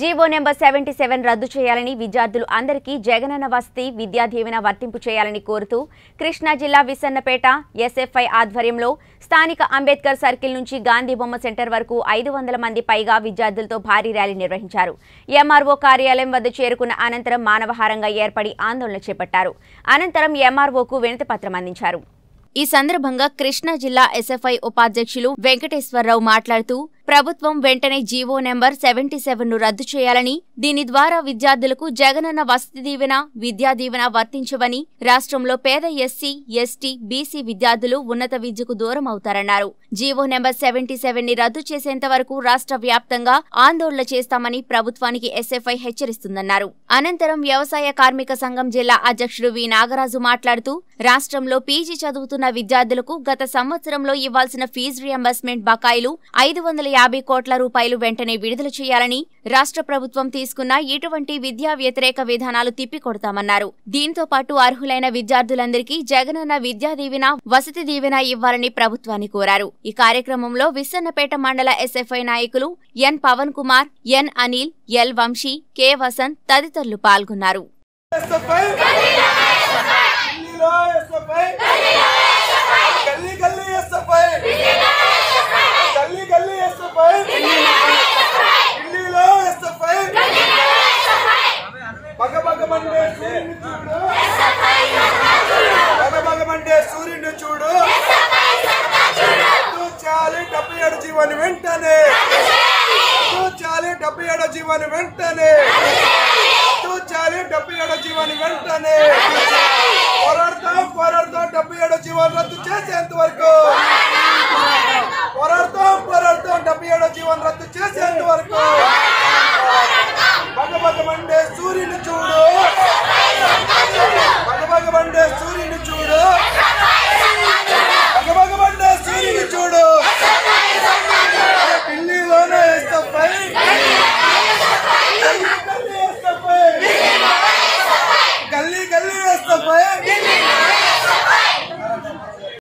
GO number seventy seven రద్దు చేయాలని విద్యార్థులు అందరికీ జగనన్న వసతి విద్యా దీవెన వర్తింపు చేయాలని కోరుతూ కృష్ణా జిల్లా విసన్నపేట ఎస్ఎఫ్ఐ ఆధ్వర్యంలో స్థానిక అంబేద్కర్ సర్కిల్ నుంచి గాంధీ బొమ్మ సెంటర్ వరకు ఐదు వందల మంది పైగా విద్యార్థులతో భారీ ర్యాలీ నిర్వహించారు ఎంఆర్ఓ కార్యాలయం వద్ద చేరుకున్న అనంతరం మానవహారంగా ఏర్పడి ఆందోళన చేపట్టారు అనంతరం ఎంఆర్ఓకు వినతిపత్రం అందించారు ఈ సందర్భంగా కృష్ణా జిల్లా ఎస్ఎఫ్ఐ ఉపాధ్యక్షులు వెంకటేశ్వరరావు మాట్లాడుతూ ప్రభుత్వం వెంటనే జీవో నెంబర్ సెవెంటీ సెవెన్ను రద్దు చేయాలని దీని ద్వారా విద్యార్థులకు జగనన్న వసతి దీవెన విద్యా దీవెన వర్తించవని రాష్ట్రంలో పేద ఎస్సీ ఎస్టీ బీసీ విద్యార్థులు ఉన్నత విద్యకు దూరం అవుతారన్నారు జీవో నెంబర్ సెవెంటీ సెవెన్ ని రద్దు చేసేంత వరకు రాష్ట్ర వ్యాప్తంగా ఆందోళన చేస్తామని ప్రభుత్వానికి ఎస్ఎఫ్ఐ హెచ్చరిస్తుందన్నారు అనంతరం వ్యవసాయ కార్మిక సంఘం జిల్లా అధ్యక్షుడు వి నాగరాజు మాట్లాడుతూ రాష్ట్రంలో పీజీ చదువుతున్న విద్యార్థులకు గత సంవత్సరంలో ఇవ్వాల్సిన ఫీజు రియంబర్స్మెంట్ బకాయిలు ఐదు వందల యాభై కోట్ల రూపాయలు వెంటనే విడుదల చేయాలని రాష్ట్ర ప్రభుత్వం తీసుకున్న ఇటువంటి విద్యా వ్యతిరేక విధానాలు తిప్పికొడతామన్నారు దీంతో పాటు అర్హులైన విద్యార్థులందరికీ జగనన్న విద్యా దీవెన వసతి దీవెన ఇవ్వాలని ప్రభుత్వాన్ని కోరారు ఈ కార్యక్రమంలో విస్సన్నపేట మండల ఎస్ఎఫ్ఐ నాయకులు N Pavan Kumar N Anil L Vamsi K Vasanth తదితరులు పాల్గొన్నారు జీవాన్ని వెంటనే చాలే డెబ్బై ఏడో జీవాన్ని వెంటనే చాలే డెబ్బై ఏడో జీవాన్ని వెంటనే